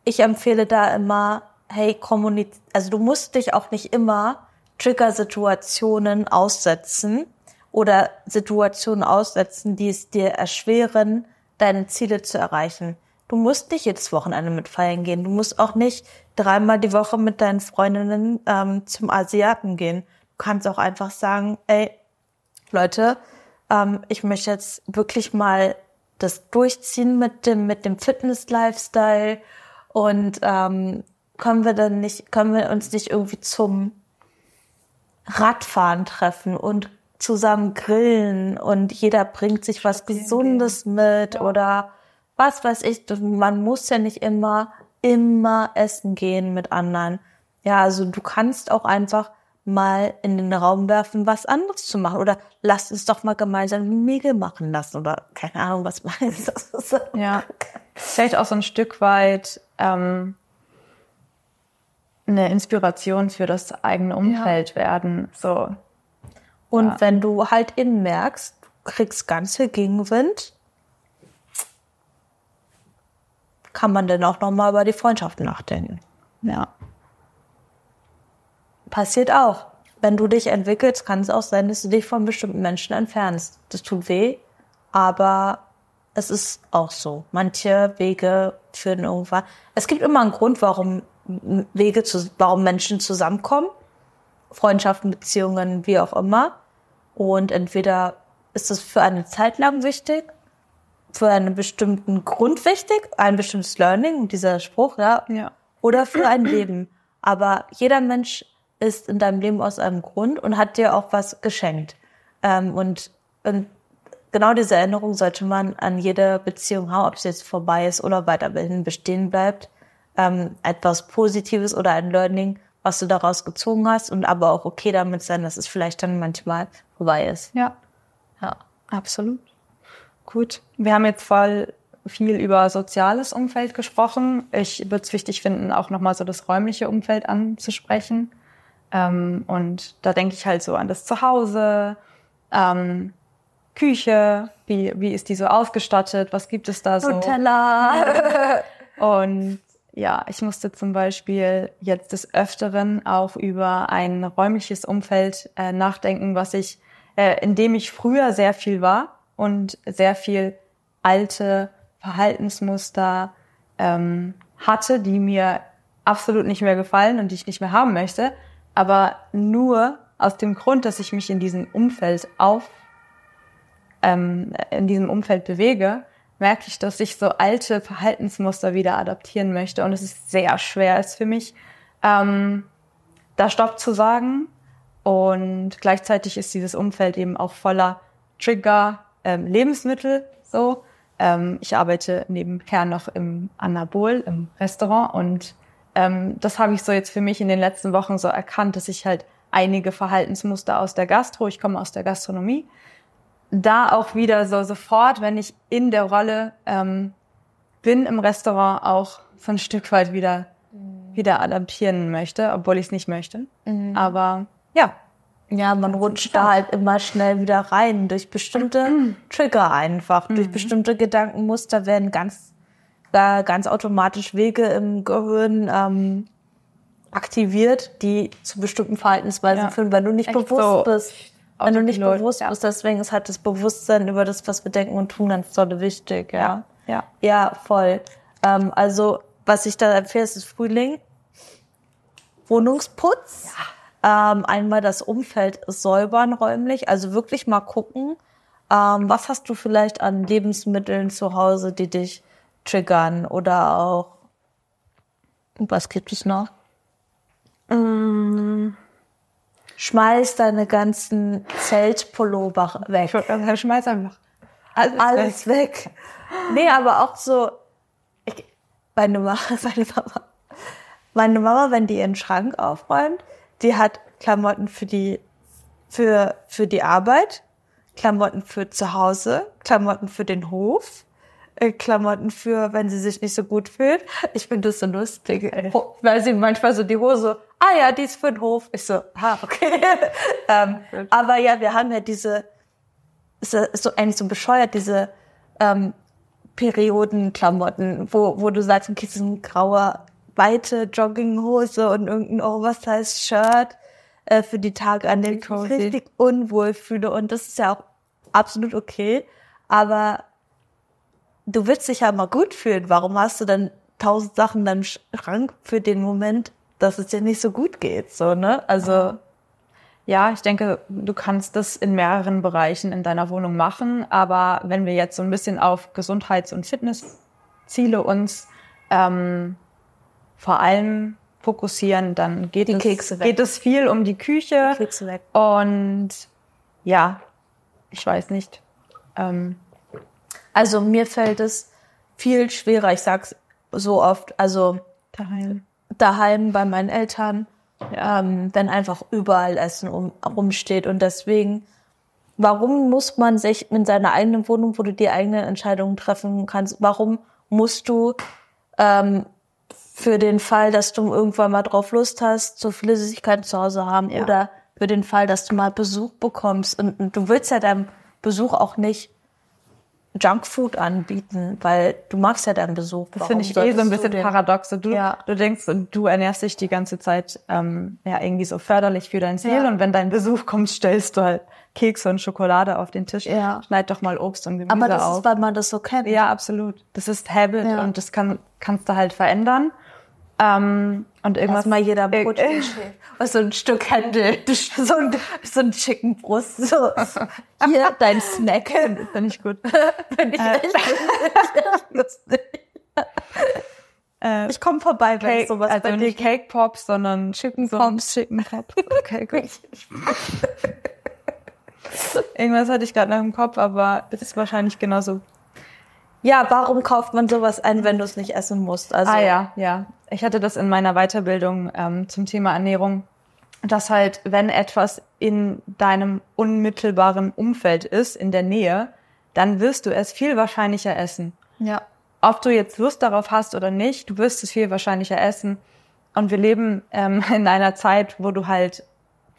Ich empfehle da immer, hey, kommuniz also du musst dich auch nicht immer Trigger-Situationen aussetzen oder Situationen aussetzen, die es dir erschweren, deine Ziele zu erreichen. Du musst nicht jedes Wochenende mit feiern gehen. Du musst auch nicht dreimal die Woche mit deinen Freundinnen ähm, zum Asiaten gehen. Du kannst auch einfach sagen, ey, Leute, ähm, ich möchte jetzt wirklich mal das durchziehen mit dem, mit dem Fitness-Lifestyle und ähm, können wir dann nicht, können wir uns nicht irgendwie zum Radfahren treffen und zusammen grillen und jeder bringt sich was Gesundes mit oder was weiß ich. Man muss ja nicht immer, immer essen gehen mit anderen. Ja, also du kannst auch einfach mal in den Raum werfen, was anderes zu machen. Oder lasst uns doch mal gemeinsam Nägel machen lassen. Oder keine Ahnung, was meinst du? ja. Vielleicht auch so ein Stück weit ähm, eine Inspiration für das eigene Umfeld ja. werden. So. Und ja. wenn du halt eben merkst, du kriegst ganz viel Gegenwind, kann man dann auch nochmal über die Freundschaft nachdenken. Ja passiert auch. Wenn du dich entwickelst, kann es auch sein, dass du dich von bestimmten Menschen entfernst. Das tut weh, aber es ist auch so. Manche Wege führen irgendwann. Es gibt immer einen Grund, warum Wege, zu, warum Menschen zusammenkommen. Freundschaften, Beziehungen, wie auch immer. Und entweder ist es für eine Zeit lang wichtig, für einen bestimmten Grund wichtig, ein bestimmtes Learning, dieser Spruch, ja. ja. Oder für ein Leben. Aber jeder Mensch ist in deinem Leben aus einem Grund und hat dir auch was geschenkt. Ähm, und, und genau diese Erinnerung sollte man an jede Beziehung haben, ob es jetzt vorbei ist oder weiterhin bestehen bleibt. Ähm, etwas Positives oder ein Learning, was du daraus gezogen hast und aber auch okay damit sein, dass es vielleicht dann manchmal vorbei ist. Ja. Ja. Absolut. Gut. Wir haben jetzt voll viel über soziales Umfeld gesprochen. Ich würde es wichtig finden, auch nochmal so das räumliche Umfeld anzusprechen. Ähm, und da denke ich halt so an das Zuhause, ähm, Küche, wie, wie ist die so ausgestattet, was gibt es da so? Nutella. und ja, ich musste zum Beispiel jetzt des Öfteren auch über ein räumliches Umfeld äh, nachdenken, was ich, äh, in dem ich früher sehr viel war und sehr viel alte Verhaltensmuster ähm, hatte, die mir absolut nicht mehr gefallen und die ich nicht mehr haben möchte aber nur aus dem Grund, dass ich mich in diesem Umfeld auf, ähm, in diesem Umfeld bewege, merke ich, dass ich so alte Verhaltensmuster wieder adaptieren möchte. Und es ist sehr schwer, ist für mich, ähm, da Stopp zu sagen. Und gleichzeitig ist dieses Umfeld eben auch voller Trigger, ähm, Lebensmittel, so. Ähm, ich arbeite nebenher noch im Anabol, im Restaurant und ähm, das habe ich so jetzt für mich in den letzten Wochen so erkannt, dass ich halt einige Verhaltensmuster aus der Gastro, ich komme aus der Gastronomie, da auch wieder so sofort, wenn ich in der Rolle ähm, bin im Restaurant, auch so ein Stück weit wieder, mhm. wieder adaptieren möchte, obwohl ich es nicht möchte. Mhm. Aber ja. Ja, man rutscht da halt immer schnell wieder rein durch bestimmte Trigger einfach. Mhm. Durch bestimmte Gedankenmuster werden ganz da ganz automatisch Wege im Gehirn ähm, aktiviert, die zu bestimmten Verhaltensweisen ja. führen, wenn du nicht Echt bewusst so. bist. Wenn du nicht bewusst ja. bist, deswegen ist halt das Bewusstsein über das, was wir denken und tun, ganz tolle wichtig, ja. Ja, ja. voll. Ähm, also, was ich da empfehle, ist, ist Frühling, Wohnungsputz. Ja. Ähm, einmal das Umfeld säubern räumlich, also wirklich mal gucken, ähm, was hast du vielleicht an Lebensmitteln zu Hause, die dich triggern oder auch was gibt es noch? Mm. Schmeiß deine ganzen Zeltpullover weg. Ich sagen, schmeiß einfach alles, alles weg. weg. Nee, aber auch so, ich, meine, Mama, meine Mama, meine Mama, wenn die ihren Schrank aufräumt, die hat Klamotten für die, für, für die Arbeit, Klamotten für zu Hause, Klamotten für den Hof, äh, Klamotten für, wenn sie sich nicht so gut fühlt. Ich finde das so lustig, ey. weil sie manchmal so die Hose, ah ja, die ist für den Hof. Ich so, ah, okay. ähm, aber ja, wir haben ja diese, ist, ist so eigentlich so bescheuert, diese ähm, Periodenklamotten, wo, wo du sagst, okay, das ist ein grauer, weite Jogginghose und irgendein Oversize-Shirt äh, für die Tage, an dem ich richtig unwohl fühle. Und das ist ja auch absolut okay. Aber du willst dich ja mal gut fühlen. Warum hast du dann tausend Sachen in deinem Schrank für den Moment, dass es dir nicht so gut geht? So, ne? Also. Ja, ich denke, du kannst das in mehreren Bereichen in deiner Wohnung machen. Aber wenn wir jetzt so ein bisschen auf Gesundheits- und Fitnessziele uns ähm, vor allem fokussieren, dann geht, die es, geht es viel um die Küche. Die Kekse weg. Und ja, ich weiß nicht. Ähm, also mir fällt es viel schwerer, ich sag's so oft, also daheim, daheim bei meinen Eltern, ja. ähm, wenn einfach überall Essen um, rumsteht. Und deswegen, warum muss man sich in seiner eigenen Wohnung, wo du die eigenen Entscheidungen treffen kannst, warum musst du ähm, für den Fall, dass du irgendwann mal drauf Lust hast, so viele Süßigkeiten zu Hause haben ja. oder für den Fall, dass du mal Besuch bekommst und, und du willst ja deinem Besuch auch nicht Junkfood anbieten, weil du magst ja deinen Besuch. Das finde ich eh so ein bisschen du paradox. Du, ja. du denkst, du ernährst dich die ganze Zeit ähm, ja irgendwie so förderlich für dein Ziel ja. und wenn dein Besuch kommt, stellst du halt Kekse und Schokolade auf den Tisch. Ja. Schneid doch mal Obst und Gemüse auf. Aber das auf. ist, weil man das so kennt. Ja, absolut. Das ist Habit und das kann, kannst du halt verändern. Ähm, und irgendwas. Dass mal jeder Brot äh, so ein Stück Händel. So ein, so ein Chicken Brust. So. Hier, dein Snack. Finde ich gut. Finde ich äh, echt, lustig. Äh, ich komme vorbei, wenn Cake, sowas also bei nicht Cake Pops, sondern Chicken so Pops, Chicken Pops. Okay, gut. Irgendwas hatte ich gerade noch im Kopf, aber es ist wahrscheinlich genauso ja, warum kauft man sowas ein, wenn du es nicht essen musst? Also ah ja, ja. Ich hatte das in meiner Weiterbildung ähm, zum Thema Ernährung, dass halt, wenn etwas in deinem unmittelbaren Umfeld ist, in der Nähe, dann wirst du es viel wahrscheinlicher essen. Ja. Ob du jetzt Lust darauf hast oder nicht, du wirst es viel wahrscheinlicher essen. Und wir leben ähm, in einer Zeit, wo du halt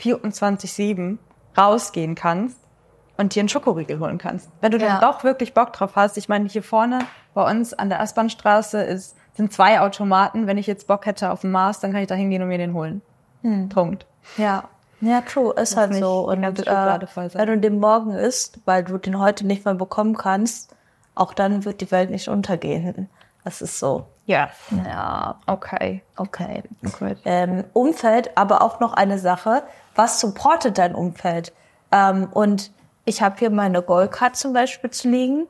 24-7 rausgehen kannst und dir einen Schokoriegel holen kannst. Wenn du ja. dann doch wirklich Bock drauf hast. Ich meine, hier vorne bei uns an der Aspernstraße ist, sind zwei Automaten. Wenn ich jetzt Bock hätte auf den Mars, dann kann ich da hingehen und mir den holen. Hm. Punkt. Ja. Ja, true, ist das halt so. Und äh, wenn du den morgen isst, weil du den heute nicht mehr bekommen kannst, auch dann wird die Welt nicht untergehen. Das ist so. Ja. Ja. Okay. Okay. okay. Ähm, Umfeld, aber auch noch eine Sache. Was supportet dein Umfeld? Ähm, und ich habe hier meine Goldcard zum Beispiel zu liegen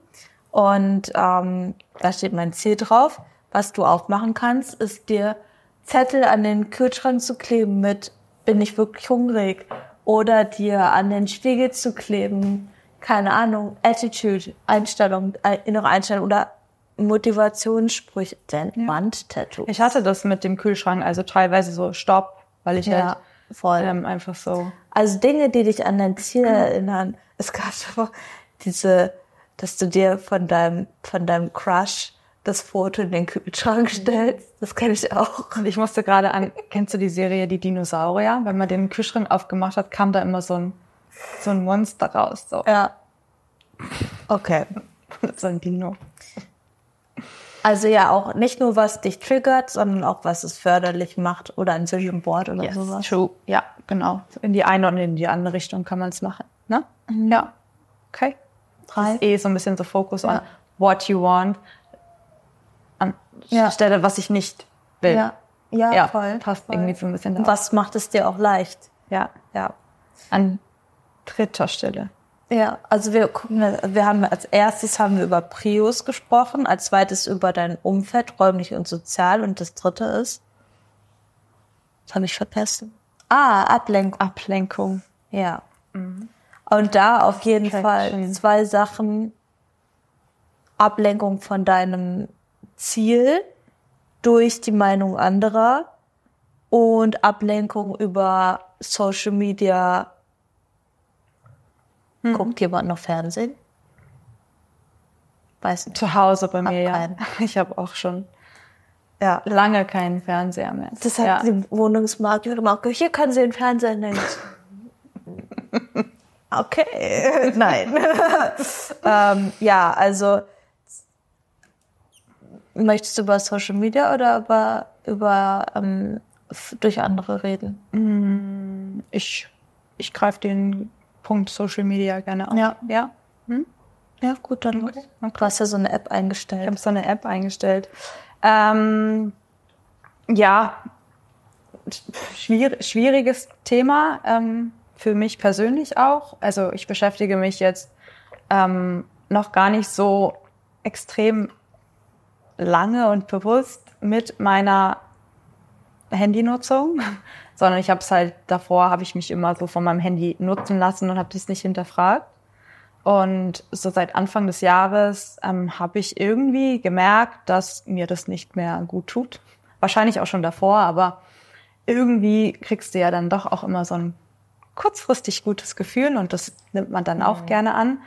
und ähm, da steht mein Ziel drauf. Was du auch machen kannst, ist dir Zettel an den Kühlschrank zu kleben mit bin ich wirklich hungrig oder dir an den Spiegel zu kleben, keine Ahnung, Attitude, Einstellung, äh, innere Einstellung oder Motivationssprüche, denn ja. Wandtattoos. Ich hatte das mit dem Kühlschrank, also teilweise so Stopp, weil ich ja. halt Voll. Ähm, einfach so. Also Dinge, die dich an dein Ziel mhm. erinnern. Es gab so diese, dass du dir von deinem, von deinem Crush das Foto in den Kühlschrank mhm. stellst. Das kenne ich auch. Und ich musste gerade an, kennst du die Serie Die Dinosaurier? Wenn man den Kühlschrank aufgemacht hat, kam da immer so ein, so ein Monster raus. So. Ja. Okay. so ein Dino. Also ja, auch nicht nur, was dich triggert, sondern auch, was es förderlich macht oder ein Vision Board oder yes, sowas. True, ja, genau. In die eine und in die andere Richtung kann man es machen. Ne? Mhm. Ja. Okay. Drei. Das Ist eh so ein bisschen so Fokus ja. on what you want an ja. Stelle, was ich nicht will. Ja, ja, ja voll. Passt voll. irgendwie so ein bisschen da. Was macht es dir auch leicht? Ja. Ja. An dritter Stelle. Ja, also wir gucken, wir haben als erstes haben wir über Prius gesprochen, als zweites über dein Umfeld, räumlich und sozial und das dritte ist, das habe ich vergessen. Ah, Ablenkung. Ablenkung. Ja. Mhm. Und da auf jeden okay, Fall zwei Sachen. Ablenkung von deinem Ziel durch die Meinung anderer und Ablenkung über Social Media hm. Guckt jemand noch Fernsehen? Weiß nicht. Zu Hause bei mir, hab ja. Ich habe auch schon ja, lange keinen Fernseher mehr. Das hat ja. die Wohnungsmarke gemacht. Hier können Sie den Fernseher nennen. okay, nein. ähm, ja, also möchtest du über Social Media oder über, über ähm, durch andere reden? Mm, ich, ich greife den Punkt Social Media gerne auf. Ja. Ja, hm? ja gut, dann. Okay. Okay. Du hast ja so eine App eingestellt. Ich habe so eine App eingestellt. Ähm, ja, schwierig, schwieriges Thema ähm, für mich persönlich auch. Also ich beschäftige mich jetzt ähm, noch gar nicht so extrem lange und bewusst mit meiner Handynutzung sondern ich habe es halt davor, habe ich mich immer so von meinem Handy nutzen lassen und habe das nicht hinterfragt. Und so seit Anfang des Jahres ähm, habe ich irgendwie gemerkt, dass mir das nicht mehr gut tut. Wahrscheinlich auch schon davor, aber irgendwie kriegst du ja dann doch auch immer so ein kurzfristig gutes Gefühl und das nimmt man dann auch mhm. gerne an.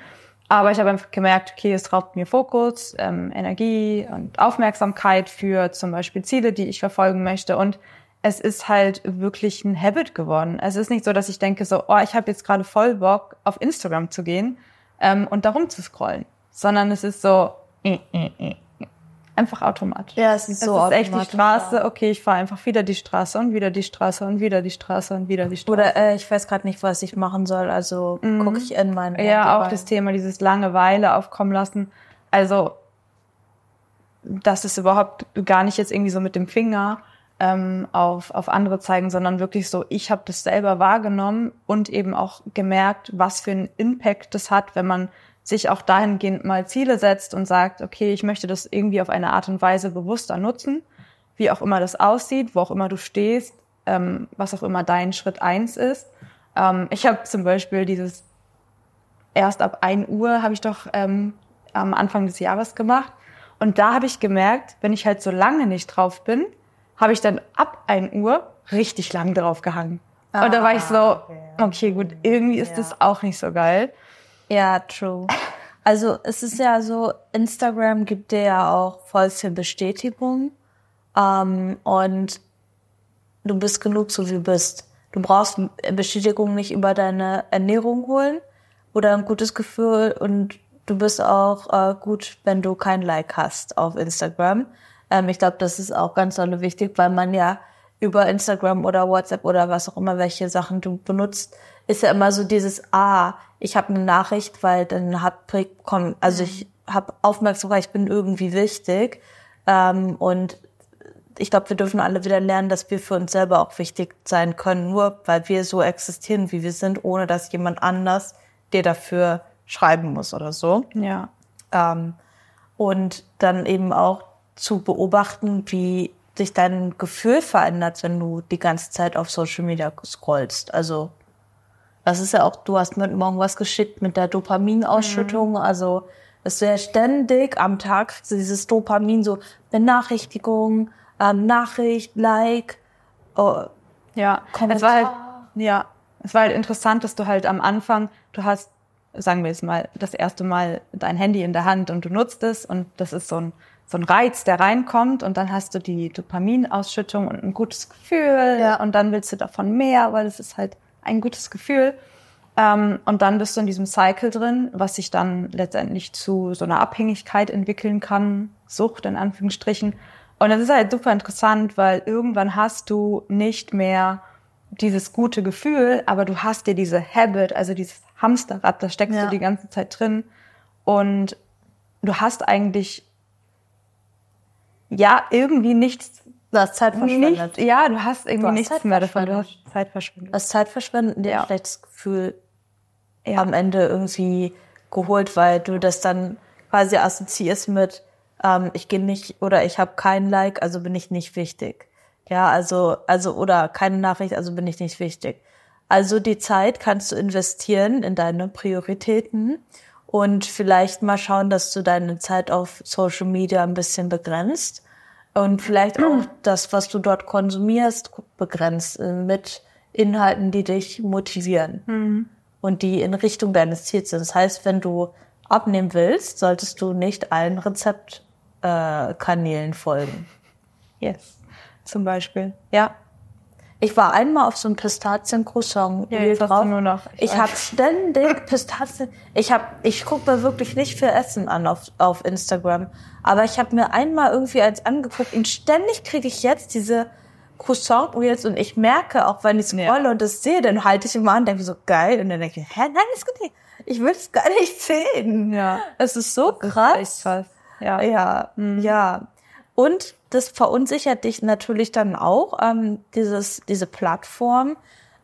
Aber ich habe einfach gemerkt, okay, es raubt mir Fokus, ähm, Energie und Aufmerksamkeit für zum Beispiel Ziele, die ich verfolgen möchte. Und es ist halt wirklich ein Habit geworden. Es ist nicht so, dass ich denke so, oh, ich habe jetzt gerade voll Bock, auf Instagram zu gehen ähm, und darum zu scrollen, sondern es ist so äh, äh, äh, einfach automatisch. Ja, es ist so es ist echt die Straße. Ja. Okay, ich fahre einfach wieder die Straße und wieder die Straße und wieder die Straße und wieder die Straße. Oder äh, ich weiß gerade nicht, was ich machen soll. Also mhm. gucke ich in meinen. Ja, auch rein. das Thema dieses Langeweile aufkommen lassen. Also das ist überhaupt gar nicht jetzt irgendwie so mit dem Finger ähm, auf, auf andere zeigen, sondern wirklich so, ich habe das selber wahrgenommen und eben auch gemerkt, was für einen Impact das hat, wenn man sich auch dahingehend mal Ziele setzt und sagt, okay, ich möchte das irgendwie auf eine Art und Weise bewusster nutzen, wie auch immer das aussieht, wo auch immer du stehst, ähm, was auch immer dein Schritt eins ist. Ähm, ich habe zum Beispiel dieses erst ab 1 Uhr habe ich doch ähm, am Anfang des Jahres gemacht. Und da habe ich gemerkt, wenn ich halt so lange nicht drauf bin, habe ich dann ab 1 Uhr richtig lang drauf gehangen. Ah, und da war ich so, ah, okay, gut, irgendwie ist ja. das auch nicht so geil. Ja, true. Also es ist ja so, Instagram gibt dir ja auch vollste viel Bestätigung ähm, und du bist genug, so wie du bist. Du brauchst Bestätigung nicht über deine Ernährung holen oder ein gutes Gefühl und du bist auch äh, gut, wenn du kein Like hast auf Instagram. Ähm, ich glaube, das ist auch ganz dolle wichtig, weil man ja über Instagram oder WhatsApp oder was auch immer, welche Sachen du benutzt, ist ja immer so dieses, ah, ich habe eine Nachricht, weil dann hab, komm, also ich mhm. habe Aufmerksamkeit, ich bin irgendwie wichtig. Ähm, und ich glaube, wir dürfen alle wieder lernen, dass wir für uns selber auch wichtig sein können, nur weil wir so existieren, wie wir sind, ohne dass jemand anders dir dafür schreiben muss oder so. Ja. Ähm, und dann eben auch zu beobachten, wie sich dein Gefühl verändert, wenn du die ganze Zeit auf Social Media scrollst. Also das ist ja auch, du hast mir morgen was geschickt mit der Dopaminausschüttung. Mhm. Also es wäre ständig am Tag dieses Dopamin, so Benachrichtigung, ähm, Nachricht, Like. Oh, ja, Kommentar. es war halt, ja, es war halt interessant, dass du halt am Anfang, du hast, sagen wir jetzt mal, das erste Mal dein Handy in der Hand und du nutzt es und das ist so ein so ein Reiz, der reinkommt und dann hast du die Dopaminausschüttung und ein gutes Gefühl ja. und dann willst du davon mehr, weil es ist halt ein gutes Gefühl. Ähm, und dann bist du in diesem Cycle drin, was sich dann letztendlich zu so einer Abhängigkeit entwickeln kann, Sucht in Anführungsstrichen. Und das ist halt super interessant, weil irgendwann hast du nicht mehr dieses gute Gefühl, aber du hast dir diese Habit, also dieses Hamsterrad, da steckst ja. du die ganze Zeit drin und du hast eigentlich ja irgendwie nichts. Du hast Zeit verschwendet. Nicht, ja, du hast irgendwie du hast nichts Zeit mehr davon. Du hast Zeit verschwendet. Du hast Zeit verschwendet, dir ja. vielleicht das Gefühl ja. am Ende irgendwie geholt, weil du das dann quasi assoziierst mit, ähm, ich gehe nicht oder ich habe kein Like, also bin ich nicht wichtig. Ja, also, also, oder keine Nachricht, also bin ich nicht wichtig. Also die Zeit kannst du investieren in deine Prioritäten und vielleicht mal schauen, dass du deine Zeit auf Social Media ein bisschen begrenzt und vielleicht auch das, was du dort konsumierst, begrenzt äh, mit Inhalten, die dich motivieren mhm. und die in Richtung deines Ziels sind. Das heißt, wenn du abnehmen willst, solltest du nicht allen Rezeptkanälen äh, folgen. Yes, zum Beispiel. Ja, ich war einmal auf so einem Pistazien-Croissant. Ja, drauf. Ich, ich habe ständig Pistazien. Ich habe, ich gucke mir wirklich nicht viel Essen an auf, auf Instagram. Aber ich habe mir einmal irgendwie eins angeguckt und ständig kriege ich jetzt diese Croissant jetzt und ich merke, auch wenn ich scrolle ja. und das sehe, dann halte ich immer an, denke so geil und dann denke ich, hä, nein, das geht nicht. Ich will es gar nicht sehen. Ja. Es ist so das krass. Ist echt krass. Ja. Ja. Mhm. ja. Und das verunsichert dich natürlich dann auch, ähm, dieses, diese Plattform,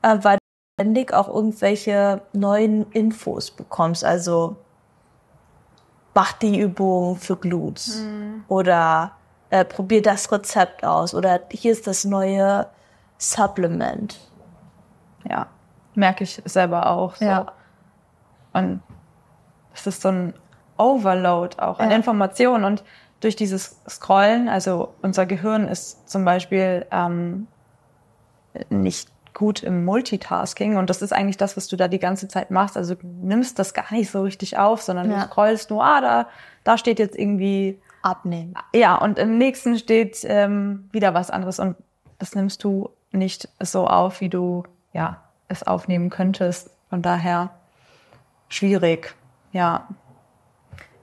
äh, weil du ständig auch irgendwelche neuen Infos bekommst. Also mach die Übung für Glutes mhm. oder äh, probier das Rezept aus oder hier ist das neue Supplement. Ja, merke ich selber auch. So. Ja. Und es ist so ein Overload auch an ja. Informationen und durch dieses Scrollen, also unser Gehirn ist zum Beispiel ähm, nicht gut im Multitasking und das ist eigentlich das, was du da die ganze Zeit machst. Also du nimmst das gar nicht so richtig auf, sondern ja. du scrollst nur, ah, da, da steht jetzt irgendwie abnehmen. Ja, und im nächsten steht ähm, wieder was anderes und das nimmst du nicht so auf, wie du ja es aufnehmen könntest. Von daher schwierig, ja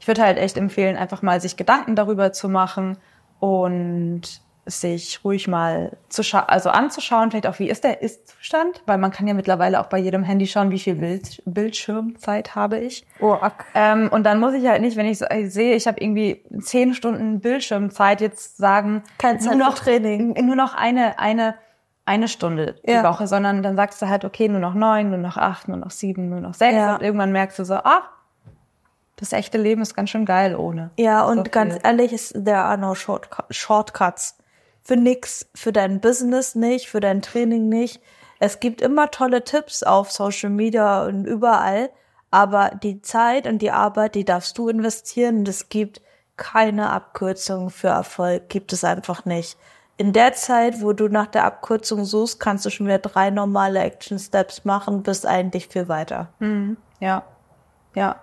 ich würde halt echt empfehlen, einfach mal sich Gedanken darüber zu machen und sich ruhig mal zu scha also anzuschauen, vielleicht auch, wie ist der Ist-Zustand, weil man kann ja mittlerweile auch bei jedem Handy schauen, wie viel Bild Bildschirmzeit habe ich. Oh, okay. Ähm, und dann muss ich halt nicht, wenn ich, so, ich sehe, ich habe irgendwie zehn Stunden Bildschirmzeit, jetzt sagen, Keine Zeit nur noch Training, nur noch eine eine eine Stunde ja. die Woche, sondern dann sagst du halt, okay, nur noch neun, nur noch acht, nur noch sieben, nur noch sechs ja. und irgendwann merkst du so, ach das echte Leben ist ganz schön geil ohne. Ja, und so ganz ehrlich, ist there are no Shortcuts. Für nix, für dein Business nicht, für dein Training nicht. Es gibt immer tolle Tipps auf Social Media und überall, aber die Zeit und die Arbeit, die darfst du investieren es gibt keine Abkürzung für Erfolg, gibt es einfach nicht. In der Zeit, wo du nach der Abkürzung suchst, kannst du schon wieder drei normale Action Steps machen, bist eigentlich viel weiter. Mhm. Ja, ja,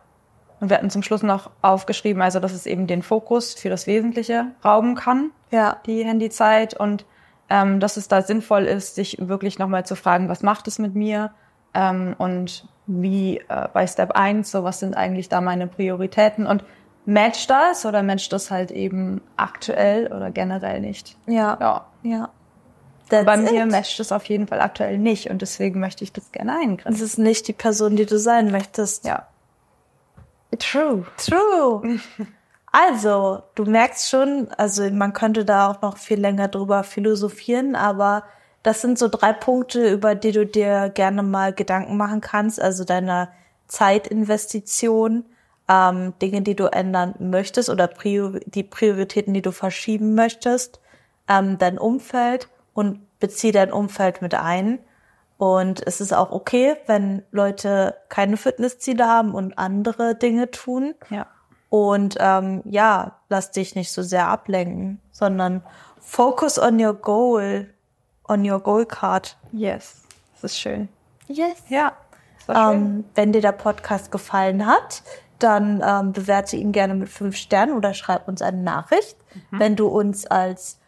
und wir hatten zum Schluss noch aufgeschrieben, also dass es eben den Fokus für das Wesentliche rauben kann, ja. die Handyzeit. Und ähm, dass es da sinnvoll ist, sich wirklich nochmal zu fragen, was macht es mit mir? Ähm, und wie äh, bei Step 1, so was sind eigentlich da meine Prioritäten? Und matcht das oder matcht das halt eben aktuell oder generell nicht? Ja. Ja. ja. That's Bei mir it. matcht es auf jeden Fall aktuell nicht und deswegen möchte ich das gerne eingrenzen. Das ist nicht die Person, die du sein möchtest. Ja. True. True. Also, du merkst schon, also man könnte da auch noch viel länger drüber philosophieren, aber das sind so drei Punkte, über die du dir gerne mal Gedanken machen kannst. Also deine Zeitinvestition, ähm, Dinge, die du ändern möchtest oder Prior die Prioritäten, die du verschieben möchtest, ähm, dein Umfeld und bezieh dein Umfeld mit ein. Und es ist auch okay, wenn Leute keine Fitnessziele haben und andere Dinge tun. Ja. Und ähm, ja, lass dich nicht so sehr ablenken, sondern focus on your goal, on your goal card. Yes, das ist schön. Yes. Ja. Ähm, wenn dir der Podcast gefallen hat, dann ähm, bewerte ihn gerne mit fünf Sternen oder schreib uns eine Nachricht. Mhm. Wenn du uns als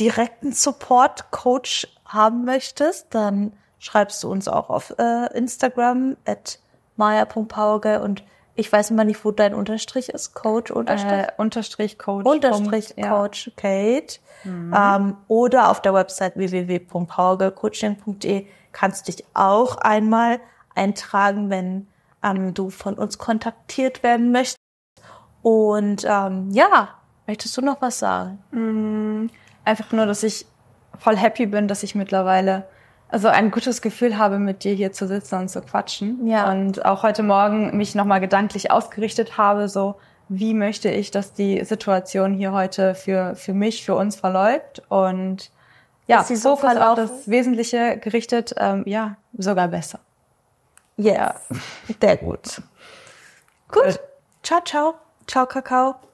direkten Support Coach haben möchtest, dann schreibst du uns auch auf äh, Instagram at maya.powergirl und ich weiß immer nicht, wo dein Unterstrich ist. Coach äh, Unterstrich? Äh, unterstrich Coach. Unterstrich Coach ja. Kate. Mhm. Ähm, oder auf der Website www.powergirlcoaching.de kannst du dich auch einmal eintragen, wenn ähm, du von uns kontaktiert werden möchtest. Und ähm, ja, möchtest du noch was sagen? Mhm. Einfach nur, dass ich voll happy bin, dass ich mittlerweile also ein gutes Gefühl habe, mit dir hier zu sitzen und zu quatschen. Ja. Und auch heute Morgen mich nochmal gedanklich ausgerichtet habe, so wie möchte ich, dass die Situation hier heute für, für mich, für uns verläuft. Und ja, so Fokus auf das Wesentliche gerichtet, ähm, ja, sogar besser. Yeah, Ja. Sehr gut. Gut. Äh, ciao, ciao. Ciao, Kakao.